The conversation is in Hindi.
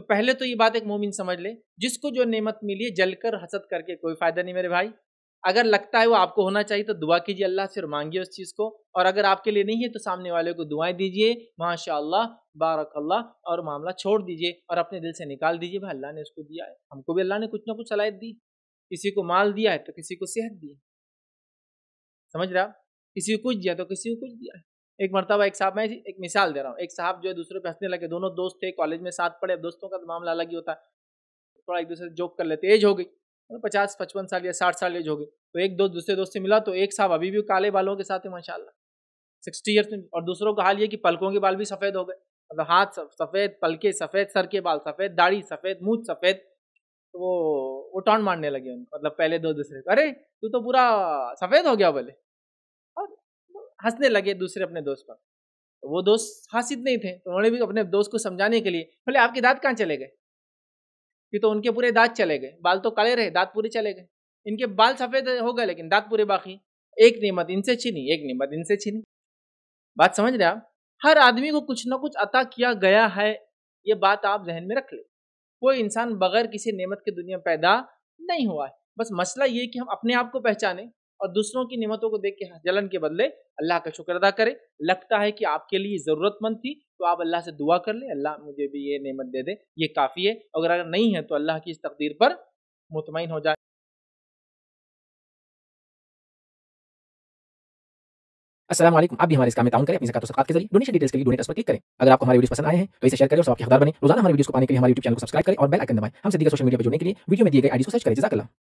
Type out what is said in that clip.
तो पहले तो ये बात एक मोमिन समझ ले जिसको जो नेमत मिली है जलकर हसद करके कोई फ़ायदा नहीं मेरे भाई अगर लगता है वो आपको होना चाहिए तो दुआ कीजिए अल्लाह से और मांगिए उस चीज़ को और अगर आपके लिए नहीं है तो सामने वाले को दुआएं दीजिए माशाला बारक अल्लाह और मामला छोड़ दीजिए और अपने दिल से निकाल दीजिए भाई अल्लाह ने उसको दिया है हमको भी अल्लाह ने कुछ ना कुछ सलाह दी किसी को माल दिया है तो किसी को सेहत दी समझ रहे आप किसी को कुछ दिया तो किसी को कुछ दिया है एक मरतबा एक साहब मैं एक मिसाल दे रहा हूँ एक साहब जो है दूसरे पे हंसने लगे दोनों दोस्त थे कॉलेज में साथ पढ़े दोस्तों का तो मामला अलग ही होता है थोड़ा एक दूसरे से जोक कर लेते एज हो गई मतलब पचास पचपन साल या साठ साल एज हो गई तो एक दोस्त दूसरे दोस्त से मिला तो एक साहब अभी भी काले बालों के साथ है माशाला सिक्सटी ईयर्स में और दूसरों का हाल ये कि पलकों के बाल भी सफ़ेद हो गए मतलब हाथ सफ़ेद पलके सफ़ेद सर के बाल सफ़ेद दाढ़ी सफ़ेद मुँह सफ़ेद तो वो वो टॉन मारने लगे उनको मतलब पहले दो दूसरे अरे तू तो पूरा सफ़ेद हो गया बोले हंसने लगे दूसरे अपने दोस्त पर तो वो दोस्त हासिद नहीं थे तो उन्होंने भी अपने दोस्त को समझाने के लिए बोले आपके दांत कहाँ चले गए कि तो उनके पूरे दांत चले गए बाल तो काले रहे दांत पूरे चले गए इनके बाल सफ़ेद हो गए लेकिन दांत पूरे बाकी एक नियमत इनसे छीनी एक नियमत इनसे छीनी बात समझ रहे आप हर आदमी को कुछ ना कुछ अता किया गया है ये बात आप जहन में रख ले कोई इंसान बगैर किसी नेमत के दुनिया पैदा नहीं हुआ है बस मसला ये कि हम अपने आप को पहचाने और दूसरों की निमतों को देख के हाँ, जलन के बदले अल्लाह का शुक्र अदा करें लगता है कि आपके लिए ज़रूरतमंद थी तो आप अल्लाह से दुआ कर ले अल्लाह मुझे भी ये नेमत दे दे ये काफ़ी है अगर अगर नहीं है तो अल्लाह की इस तकदीर पर मुतमिन हो जाए असलम आप भी हमारे इस काम में करें अपनी जकात के जरिए डोनेशन डिटेल्स के लिए डोनेट पर क्लिक करें अगर आपको हमारी वीडियो पसंद आए हैं तो इसे शेयर करें और सबके हकदार बने रोजाना हमारे वीडियो को पाने के लिए हमारे यूट्यूब चैनल को सब्सक्राइब करें और बेल आइकन दबाएं हमसे दिए सोशल मीडिया पर जुड़ने के लिए वीडियो में दिए गए आईडी को सर्च करें जजाकला